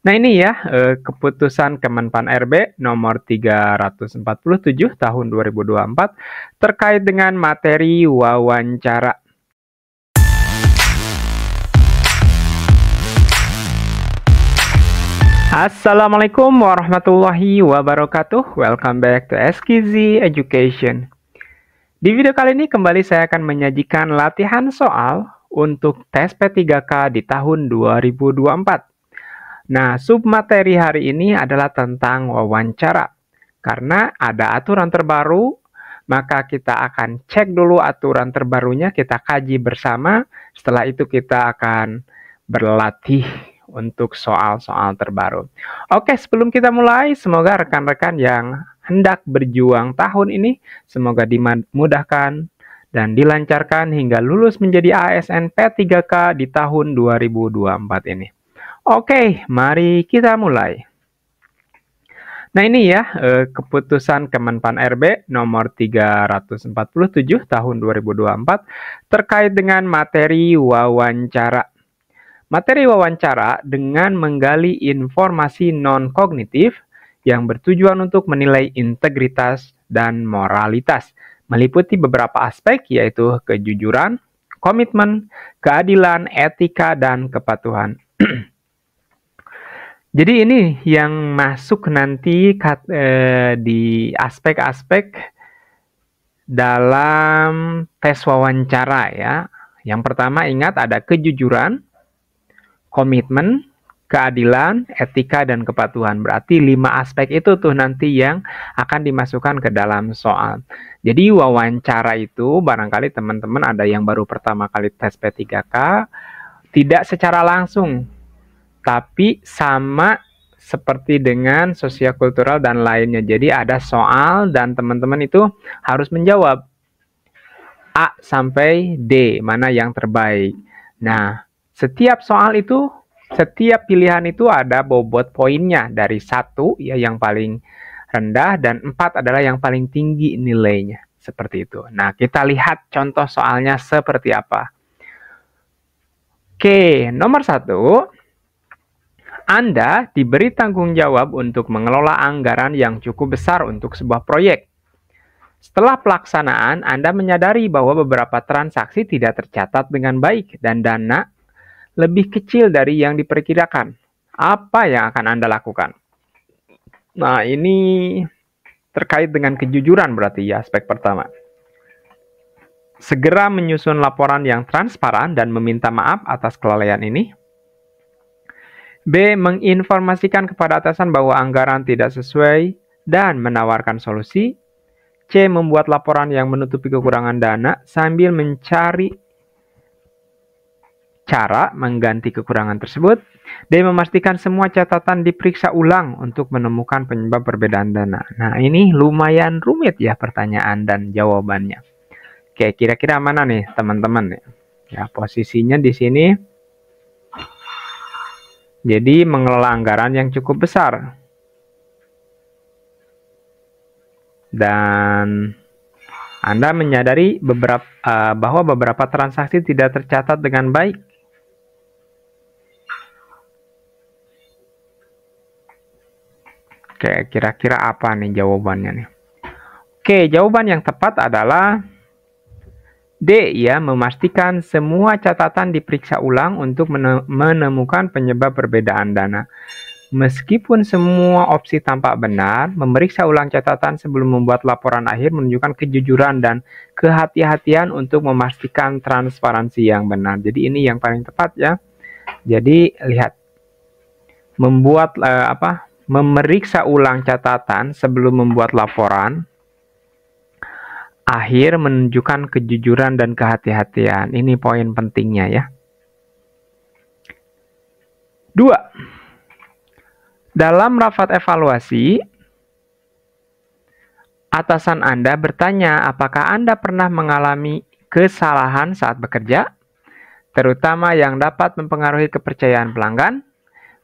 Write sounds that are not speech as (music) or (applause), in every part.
Nah ini ya eh, keputusan Kemenpan RB nomor 347 tahun 2024 terkait dengan materi wawancara. Assalamualaikum warahmatullahi wabarakatuh. Welcome back to SKZ Education. Di video kali ini kembali saya akan menyajikan latihan soal untuk tes P3K di tahun 2024. Nah, sub materi hari ini adalah tentang wawancara. Karena ada aturan terbaru, maka kita akan cek dulu aturan terbarunya, kita kaji bersama. Setelah itu kita akan berlatih untuk soal-soal terbaru. Oke, sebelum kita mulai, semoga rekan-rekan yang hendak berjuang tahun ini semoga dimudahkan dan dilancarkan hingga lulus menjadi ASN P3K di tahun 2024 ini. Oke, mari kita mulai. Nah ini ya eh, keputusan Kemenpan RB nomor 347 tahun 2024 terkait dengan materi wawancara. Materi wawancara dengan menggali informasi non kognitif yang bertujuan untuk menilai integritas dan moralitas, meliputi beberapa aspek yaitu kejujuran, komitmen, keadilan, etika dan kepatuhan. (clears throat) Jadi ini yang masuk nanti kat, eh, di aspek-aspek dalam tes wawancara ya. Yang pertama ingat ada kejujuran, komitmen, keadilan, etika dan kepatuhan. Berarti lima aspek itu tuh nanti yang akan dimasukkan ke dalam soal. Jadi wawancara itu barangkali teman-teman ada yang baru pertama kali tes P3K tidak secara langsung tapi sama seperti dengan sosial kultural dan lainnya. Jadi ada soal dan teman-teman itu harus menjawab A sampai D mana yang terbaik. Nah, setiap soal itu setiap pilihan itu ada bobot poinnya dari satu ya yang paling rendah dan empat adalah yang paling tinggi nilainya seperti itu. Nah, kita lihat contoh soalnya seperti apa. Oke, nomor satu, anda diberi tanggung jawab untuk mengelola anggaran yang cukup besar untuk sebuah proyek. Setelah pelaksanaan, Anda menyadari bahwa beberapa transaksi tidak tercatat dengan baik dan dana lebih kecil dari yang diperkirakan. Apa yang akan Anda lakukan? Nah, ini terkait dengan kejujuran berarti ya aspek pertama. Segera menyusun laporan yang transparan dan meminta maaf atas kelalaian ini. B. Menginformasikan kepada atasan bahwa anggaran tidak sesuai dan menawarkan solusi. C. Membuat laporan yang menutupi kekurangan dana sambil mencari cara mengganti kekurangan tersebut. D. Memastikan semua catatan diperiksa ulang untuk menemukan penyebab perbedaan dana. Nah, ini lumayan rumit ya pertanyaan dan jawabannya. Oke, kira-kira mana nih teman-teman? Ya, posisinya di sini jadi mengelola anggaran yang cukup besar. Dan Anda menyadari beberapa, uh, eh, bahwa beberapa transaksi tidak tercatat dengan baik. Oke, kira-kira apa nih jawabannya nih? Oke, jawaban yang tepat adalah D. Ya, memastikan semua catatan diperiksa ulang untuk menemukan penyebab perbedaan dana. Meskipun semua opsi tampak benar, memeriksa ulang catatan sebelum membuat laporan akhir menunjukkan kejujuran dan kehati-hatian untuk memastikan transparansi yang benar. Jadi ini yang paling tepat ya. Jadi lihat membuat eh, apa? Memeriksa ulang catatan sebelum membuat laporan akhir menunjukkan kejujuran dan kehati-hatian. Ini poin pentingnya ya. Dua, dalam rapat evaluasi, atasan Anda bertanya apakah Anda pernah mengalami kesalahan saat bekerja, terutama yang dapat mempengaruhi kepercayaan pelanggan,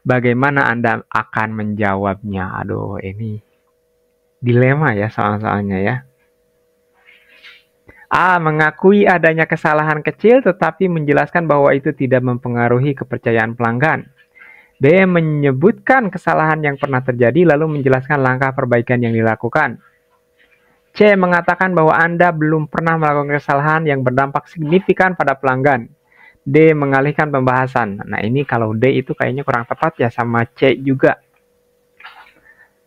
bagaimana Anda akan menjawabnya? Aduh, ini dilema ya soal-soalnya ya. A. Mengakui adanya kesalahan kecil tetapi menjelaskan bahwa itu tidak mempengaruhi kepercayaan pelanggan. B. Menyebutkan kesalahan yang pernah terjadi lalu menjelaskan langkah perbaikan yang dilakukan. C. Mengatakan bahwa Anda belum pernah melakukan kesalahan yang berdampak signifikan pada pelanggan. D. Mengalihkan pembahasan. Nah ini kalau D itu kayaknya kurang tepat ya sama C juga.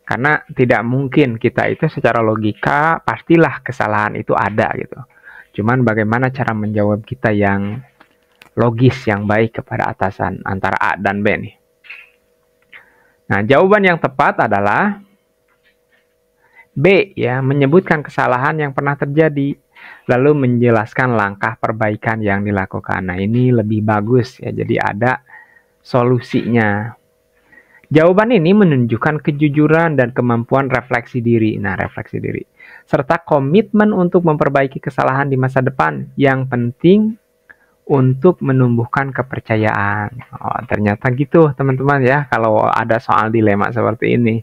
Karena tidak mungkin kita itu secara logika pastilah kesalahan itu ada gitu. Cuman bagaimana cara menjawab kita yang logis yang baik kepada atasan antara A dan B nih. Nah, jawaban yang tepat adalah B ya, menyebutkan kesalahan yang pernah terjadi lalu menjelaskan langkah perbaikan yang dilakukan. Nah, ini lebih bagus ya. Jadi ada solusinya. Jawaban ini menunjukkan kejujuran dan kemampuan refleksi diri. Nah, refleksi diri. Serta komitmen untuk memperbaiki kesalahan di masa depan. Yang penting untuk menumbuhkan kepercayaan. Oh, ternyata gitu teman-teman ya kalau ada soal dilema seperti ini.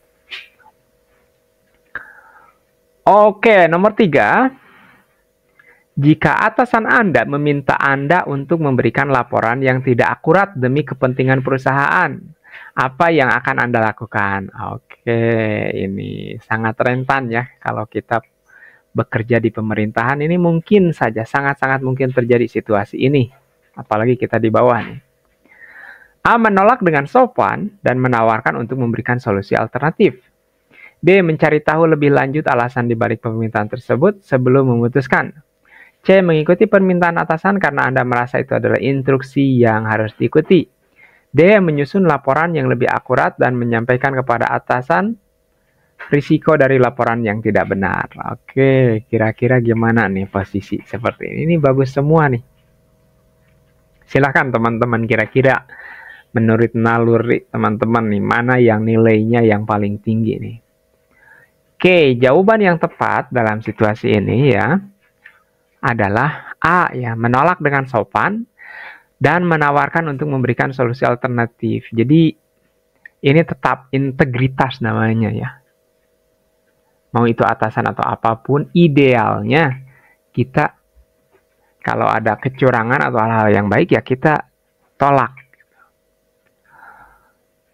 Oke, nomor tiga. Jika atasan Anda meminta Anda untuk memberikan laporan yang tidak akurat demi kepentingan perusahaan, apa yang akan Anda lakukan? Oke, ini sangat rentan ya kalau kita bekerja di pemerintahan ini mungkin saja sangat-sangat mungkin terjadi situasi ini, apalagi kita di bawah nih. A menolak dengan sopan dan menawarkan untuk memberikan solusi alternatif. B mencari tahu lebih lanjut alasan dibalik permintaan tersebut sebelum memutuskan. C mengikuti permintaan atasan karena Anda merasa itu adalah instruksi yang harus diikuti. D. Menyusun laporan yang lebih akurat dan menyampaikan kepada atasan risiko dari laporan yang tidak benar. Oke, kira-kira gimana nih posisi seperti ini? Ini bagus semua nih. Silahkan teman-teman kira-kira menurut naluri teman-teman nih, mana yang nilainya yang paling tinggi nih. Oke, jawaban yang tepat dalam situasi ini ya adalah A ya, menolak dengan sopan, dan menawarkan untuk memberikan solusi alternatif. Jadi ini tetap integritas namanya ya. Mau itu atasan atau apapun, idealnya kita kalau ada kecurangan atau hal-hal yang baik ya kita tolak.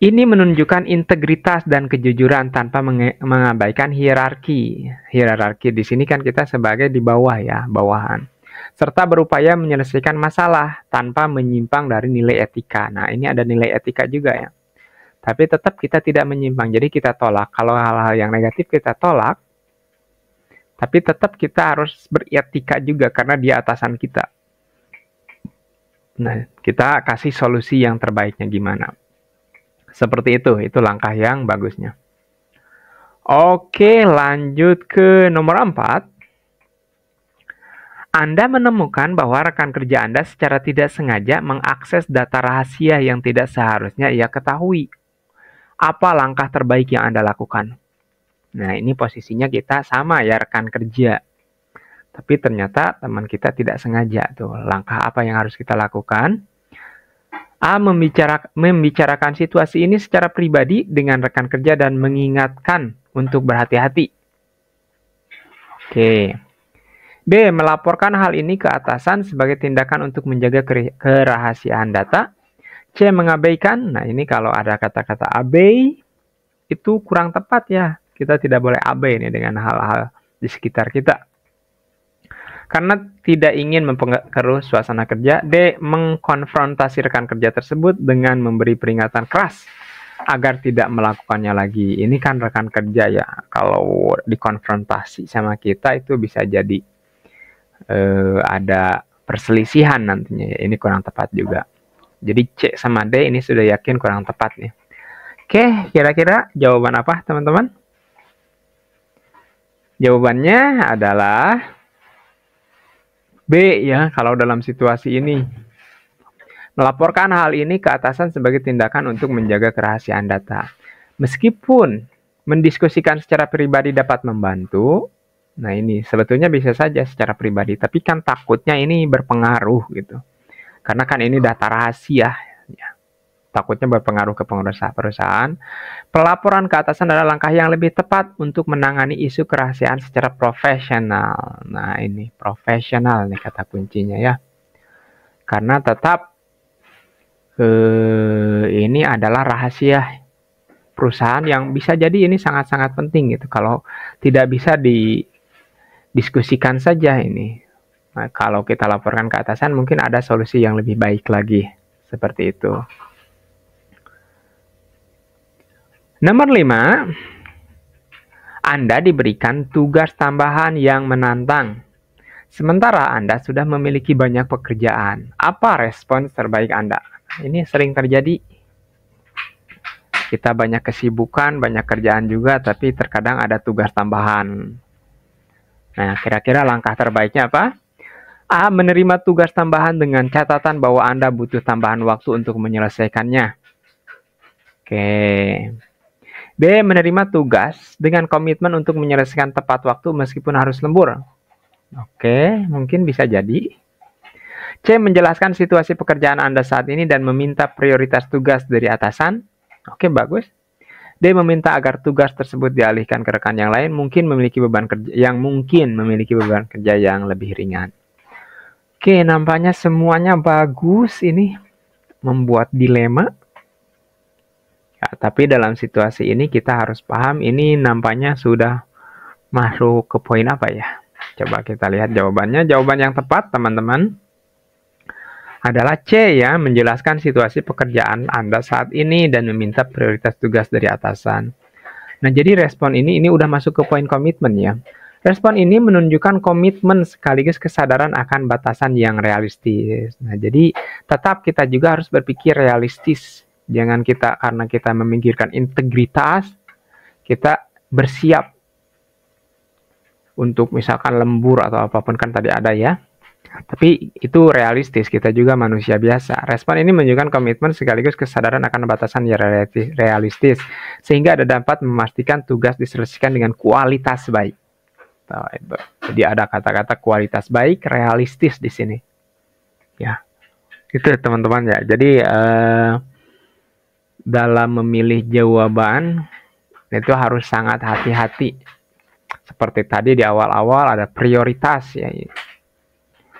Ini menunjukkan integritas dan kejujuran tanpa mengabaikan hierarki. Hierarki di sini kan kita sebagai di bawah ya, bawahan serta berupaya menyelesaikan masalah tanpa menyimpang dari nilai etika. Nah, ini ada nilai etika juga ya. Tapi tetap kita tidak menyimpang, jadi kita tolak. Kalau hal-hal yang negatif kita tolak, tapi tetap kita harus beretika juga karena dia atasan kita. Nah, kita kasih solusi yang terbaiknya gimana. Seperti itu, itu langkah yang bagusnya. Oke, lanjut ke nomor 4. Anda menemukan bahwa rekan kerja Anda secara tidak sengaja mengakses data rahasia yang tidak seharusnya ia ketahui. Apa langkah terbaik yang Anda lakukan? Nah, ini posisinya kita sama ya rekan kerja. Tapi ternyata teman kita tidak sengaja tuh. Langkah apa yang harus kita lakukan? A. membicarakan situasi ini secara pribadi dengan rekan kerja dan mengingatkan untuk berhati-hati. Oke. Okay. B. Melaporkan hal ini ke atasan sebagai tindakan untuk menjaga kerahasiaan data. C. Mengabaikan. Nah, ini kalau ada kata-kata abai, itu kurang tepat ya. Kita tidak boleh abai ini dengan hal-hal di sekitar kita. Karena tidak ingin mempengaruhi suasana kerja, D. Mengkonfrontasi rekan kerja tersebut dengan memberi peringatan keras agar tidak melakukannya lagi. Ini kan rekan kerja ya. Kalau dikonfrontasi sama kita itu bisa jadi eh, ada perselisihan nantinya. Ini kurang tepat juga. Jadi C sama D ini sudah yakin kurang tepat nih. Oke, kira-kira jawaban apa teman-teman? Jawabannya adalah B ya kalau dalam situasi ini. Melaporkan hal ini ke atasan sebagai tindakan untuk menjaga kerahasiaan data. Meskipun mendiskusikan secara pribadi dapat membantu, Nah ini sebetulnya bisa saja secara pribadi, tapi kan takutnya ini berpengaruh gitu. Karena kan ini data rahasia, ya. takutnya berpengaruh ke pengusaha perusahaan. Pelaporan ke atasan adalah langkah yang lebih tepat untuk menangani isu kerahasiaan secara profesional. Nah ini profesional nih kata kuncinya ya. Karena tetap eh, ini adalah rahasia perusahaan yang bisa jadi ini sangat-sangat penting gitu. Kalau tidak bisa di diskusikan saja ini. Nah, kalau kita laporkan ke atasan mungkin ada solusi yang lebih baik lagi seperti itu. Nomor lima, Anda diberikan tugas tambahan yang menantang. Sementara Anda sudah memiliki banyak pekerjaan, apa respons terbaik Anda? Ini sering terjadi. Kita banyak kesibukan, banyak kerjaan juga, tapi terkadang ada tugas tambahan. Nah, kira-kira langkah terbaiknya apa? A. Menerima tugas tambahan dengan catatan bahwa Anda butuh tambahan waktu untuk menyelesaikannya. Oke. B. Menerima tugas dengan komitmen untuk menyelesaikan tepat waktu meskipun harus lembur. Oke, mungkin bisa jadi. C. Menjelaskan situasi pekerjaan Anda saat ini dan meminta prioritas tugas dari atasan. Oke, bagus. D meminta agar tugas tersebut dialihkan ke rekan yang lain mungkin memiliki beban kerja yang mungkin memiliki beban kerja yang lebih ringan. Oke, nampaknya semuanya bagus ini membuat dilema. Ya, tapi dalam situasi ini kita harus paham ini nampaknya sudah masuk ke poin apa ya? Coba kita lihat jawabannya. Jawaban yang tepat, teman-teman adalah C ya, menjelaskan situasi pekerjaan Anda saat ini dan meminta prioritas tugas dari atasan. Nah, jadi respon ini ini udah masuk ke poin komitmen ya. Respon ini menunjukkan komitmen sekaligus kesadaran akan batasan yang realistis. Nah, jadi tetap kita juga harus berpikir realistis. Jangan kita karena kita memikirkan integritas, kita bersiap untuk misalkan lembur atau apapun kan tadi ada ya. Tapi itu realistis, kita juga manusia biasa. Respon ini menunjukkan komitmen sekaligus kesadaran akan batasan yang realistis, sehingga ada dapat memastikan tugas diselesaikan dengan kualitas baik. Nah, Jadi ada kata-kata kualitas baik, realistis di sini. Ya, itu teman-teman ya. Jadi eh, dalam memilih jawaban itu harus sangat hati-hati. Seperti tadi di awal-awal ada prioritas ya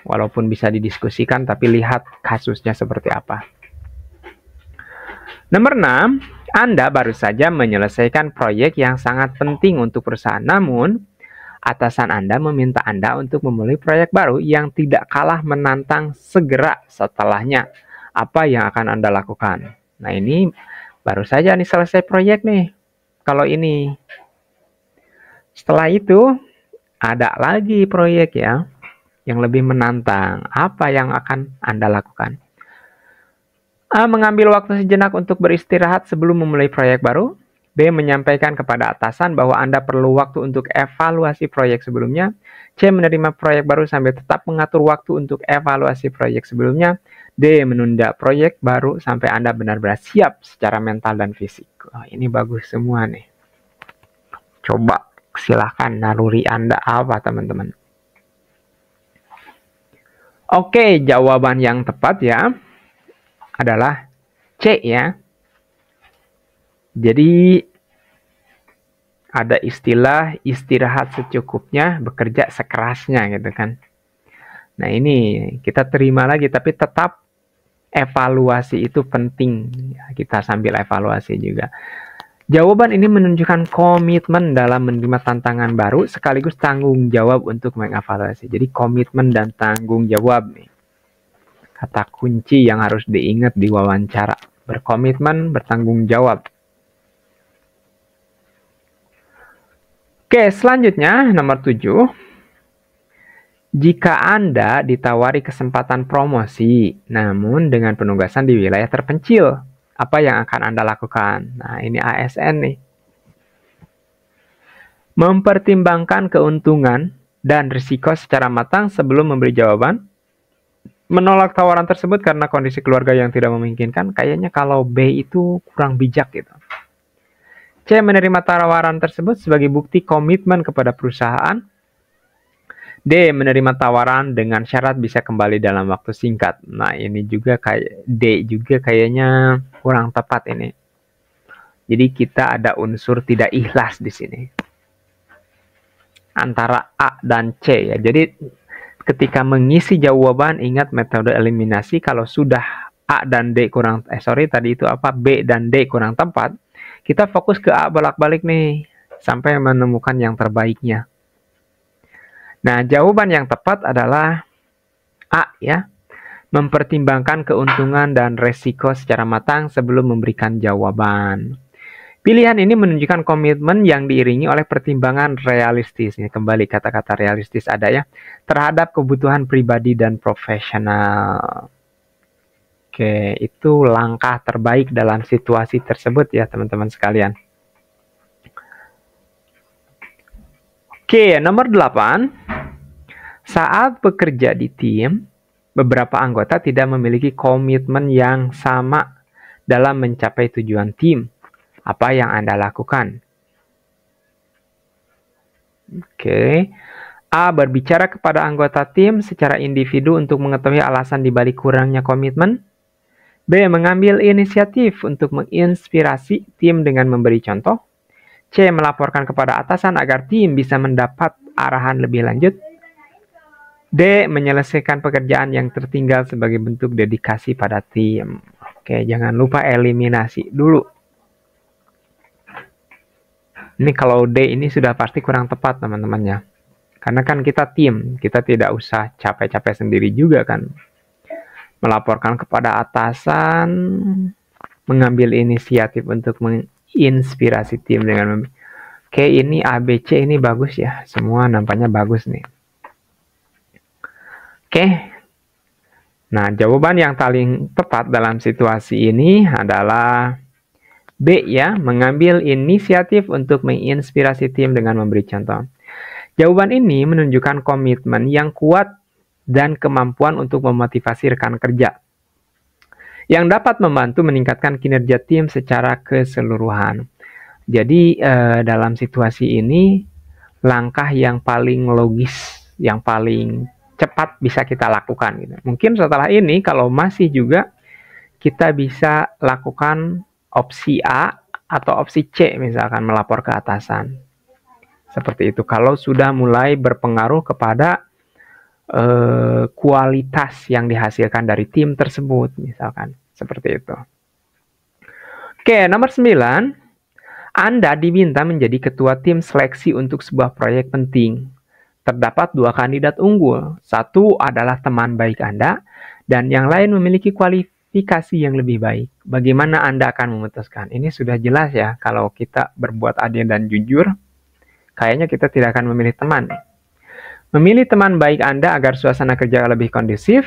walaupun bisa didiskusikan tapi lihat kasusnya seperti apa. Nomor 6, Anda baru saja menyelesaikan proyek yang sangat penting untuk perusahaan namun atasan Anda meminta Anda untuk memulai proyek baru yang tidak kalah menantang segera setelahnya. Apa yang akan Anda lakukan? Nah, ini baru saja nih selesai proyek nih. Kalau ini setelah itu ada lagi proyek ya yang lebih menantang. Apa yang akan Anda lakukan? A. Mengambil waktu sejenak untuk beristirahat sebelum memulai proyek baru. B. Menyampaikan kepada atasan bahwa Anda perlu waktu untuk evaluasi proyek sebelumnya. C. Menerima proyek baru sambil tetap mengatur waktu untuk evaluasi proyek sebelumnya. D. Menunda proyek baru sampai Anda benar-benar siap secara mental dan fisik. Oh, ini bagus semua nih. Coba silahkan naluri Anda apa teman-teman. Oke, jawaban yang tepat ya adalah C ya. Jadi ada istilah istirahat secukupnya, bekerja sekerasnya gitu kan. Nah, ini kita terima lagi tapi tetap evaluasi itu penting. Kita sambil evaluasi juga. Jawaban ini menunjukkan komitmen dalam menerima tantangan baru sekaligus tanggung jawab untuk mengevaluasi. Jadi komitmen dan tanggung jawab nih. Kata kunci yang harus diingat di wawancara. Berkomitmen, bertanggung jawab. Oke, selanjutnya nomor 7. Jika Anda ditawari kesempatan promosi, namun dengan penugasan di wilayah terpencil, apa yang akan Anda lakukan? Nah, ini ASN nih. Mempertimbangkan keuntungan dan risiko secara matang sebelum memberi jawaban. Menolak tawaran tersebut karena kondisi keluarga yang tidak memungkinkan, kayaknya kalau B itu kurang bijak gitu. C menerima tawaran tersebut sebagai bukti komitmen kepada perusahaan D. Menerima tawaran dengan syarat bisa kembali dalam waktu singkat. Nah, ini juga kayak D juga kayaknya kurang tepat ini. Jadi kita ada unsur tidak ikhlas di sini. Antara A dan C ya. Jadi ketika mengisi jawaban ingat metode eliminasi kalau sudah A dan D kurang eh sorry tadi itu apa B dan D kurang tepat, kita fokus ke A bolak-balik nih sampai menemukan yang terbaiknya. Nah, jawaban yang tepat adalah A ya. Mempertimbangkan keuntungan dan resiko secara matang sebelum memberikan jawaban. Pilihan ini menunjukkan komitmen yang diiringi oleh pertimbangan realistis. Ya, kembali kata-kata realistis ada ya terhadap kebutuhan pribadi dan profesional. Oke, itu langkah terbaik dalam situasi tersebut ya teman-teman sekalian. Oke, nomor 8. Saat bekerja di tim, beberapa anggota tidak memiliki komitmen yang sama dalam mencapai tujuan tim. Apa yang Anda lakukan? Oke. A. Berbicara kepada anggota tim secara individu untuk mengetahui alasan dibalik kurangnya komitmen. B. Mengambil inisiatif untuk menginspirasi tim dengan memberi contoh. C. Melaporkan kepada atasan agar tim bisa mendapat arahan lebih lanjut. D. Menyelesaikan pekerjaan yang tertinggal sebagai bentuk dedikasi pada tim. Oke, jangan lupa eliminasi dulu. Ini kalau D ini sudah pasti kurang tepat teman-temannya. Karena kan kita tim, kita tidak usah capek-capek sendiri juga kan. Melaporkan kepada atasan, mengambil inisiatif untuk menginspirasi tim dengan Oke, ini ABC ini bagus ya. Semua nampaknya bagus nih. Oke. Nah, jawaban yang paling tepat dalam situasi ini adalah B ya, mengambil inisiatif untuk menginspirasi tim dengan memberi contoh. Jawaban ini menunjukkan komitmen yang kuat dan kemampuan untuk memotivasi rekan kerja yang dapat membantu meningkatkan kinerja tim secara keseluruhan. Jadi eh, dalam situasi ini langkah yang paling logis, yang paling cepat bisa kita lakukan gitu. Mungkin setelah ini kalau masih juga kita bisa lakukan opsi A atau opsi C misalkan melapor ke atasan. Seperti itu kalau sudah mulai berpengaruh kepada eh, kualitas yang dihasilkan dari tim tersebut misalkan seperti itu. Oke, nomor 9. Anda diminta menjadi ketua tim seleksi untuk sebuah proyek penting. Terdapat dua kandidat unggul. Satu adalah teman baik Anda, dan yang lain memiliki kualifikasi yang lebih baik. Bagaimana Anda akan memutuskan? Ini sudah jelas ya, kalau kita berbuat adil dan jujur, kayaknya kita tidak akan memilih teman. Memilih teman baik Anda agar suasana kerja lebih kondusif,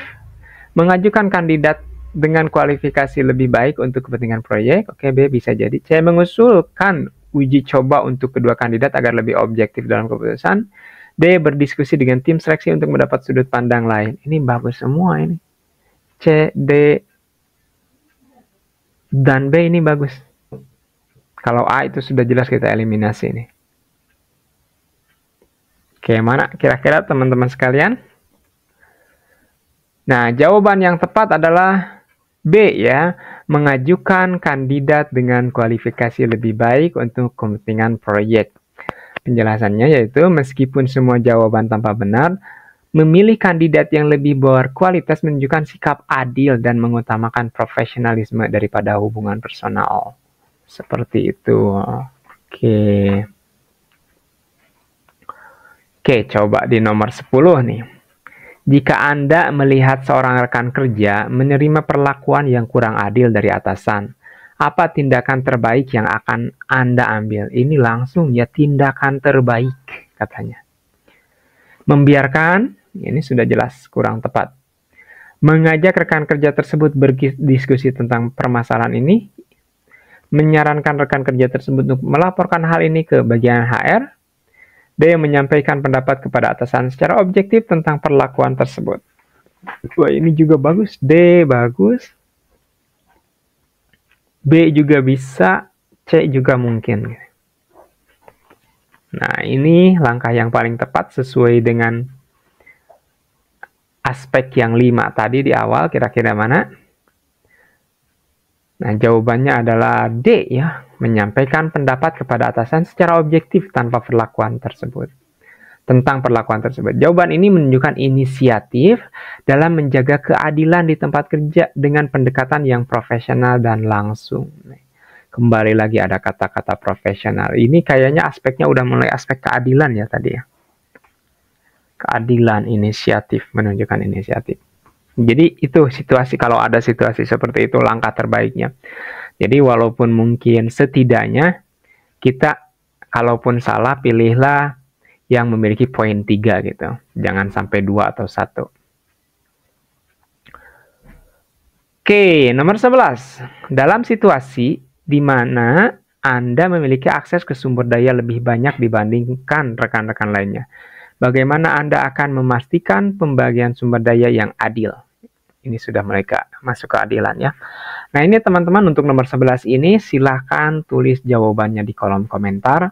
mengajukan kandidat dengan kualifikasi lebih baik untuk kepentingan proyek, oke B bisa jadi. saya mengusulkan uji coba untuk kedua kandidat agar lebih objektif dalam keputusan. D. Berdiskusi dengan tim seleksi untuk mendapat sudut pandang lain. Ini bagus semua ini. C, D, dan B ini bagus. Kalau A itu sudah jelas kita eliminasi ini. Oke, mana kira-kira teman-teman sekalian? Nah, jawaban yang tepat adalah B ya, mengajukan kandidat dengan kualifikasi lebih baik untuk kepentingan proyek. Penjelasannya yaitu meskipun semua jawaban tanpa benar, memilih kandidat yang lebih berkualitas menunjukkan sikap adil dan mengutamakan profesionalisme daripada hubungan personal. Seperti itu. Oke. Oke, coba di nomor 10 nih. Jika Anda melihat seorang rekan kerja menerima perlakuan yang kurang adil dari atasan, apa tindakan terbaik yang akan Anda ambil? Ini langsung ya tindakan terbaik katanya. Membiarkan, ini sudah jelas kurang tepat. Mengajak rekan kerja tersebut berdiskusi tentang permasalahan ini, menyarankan rekan kerja tersebut untuk melaporkan hal ini ke bagian HR, D menyampaikan pendapat kepada atasan secara objektif tentang perlakuan tersebut. Wah, ini juga bagus. D bagus, B juga bisa, C juga mungkin. Nah, ini langkah yang paling tepat sesuai dengan aspek yang lima tadi di awal kira-kira mana? Nah, jawabannya adalah D ya, menyampaikan pendapat kepada atasan secara objektif tanpa perlakuan tersebut tentang perlakuan tersebut. Jawaban ini menunjukkan inisiatif dalam menjaga keadilan di tempat kerja dengan pendekatan yang profesional dan langsung. Kembali lagi ada kata-kata profesional. Ini kayaknya aspeknya udah mulai aspek keadilan ya tadi ya. Keadilan inisiatif menunjukkan inisiatif. Jadi itu situasi kalau ada situasi seperti itu langkah terbaiknya. Jadi walaupun mungkin setidaknya kita kalaupun salah pilihlah yang memiliki poin 3 gitu. Jangan sampai dua atau satu. Oke, nomor 11. Dalam situasi di mana Anda memiliki akses ke sumber daya lebih banyak dibandingkan rekan-rekan lainnya. Bagaimana Anda akan memastikan pembagian sumber daya yang adil? Ini sudah mereka masuk ke adilan ya. Nah ini teman-teman untuk nomor 11 ini silahkan tulis jawabannya di kolom komentar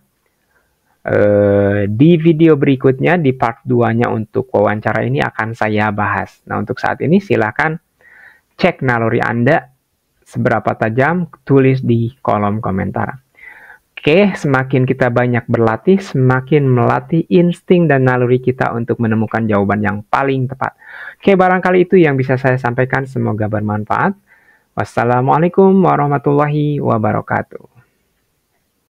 Eh, di video berikutnya di part 2-nya untuk wawancara ini akan saya bahas. Nah, untuk saat ini silahkan cek naluri Anda seberapa tajam tulis di kolom komentar. Oke, semakin kita banyak berlatih, semakin melatih insting dan naluri kita untuk menemukan jawaban yang paling tepat. Oke, barangkali itu yang bisa saya sampaikan, semoga bermanfaat. Wassalamualaikum warahmatullahi wabarakatuh.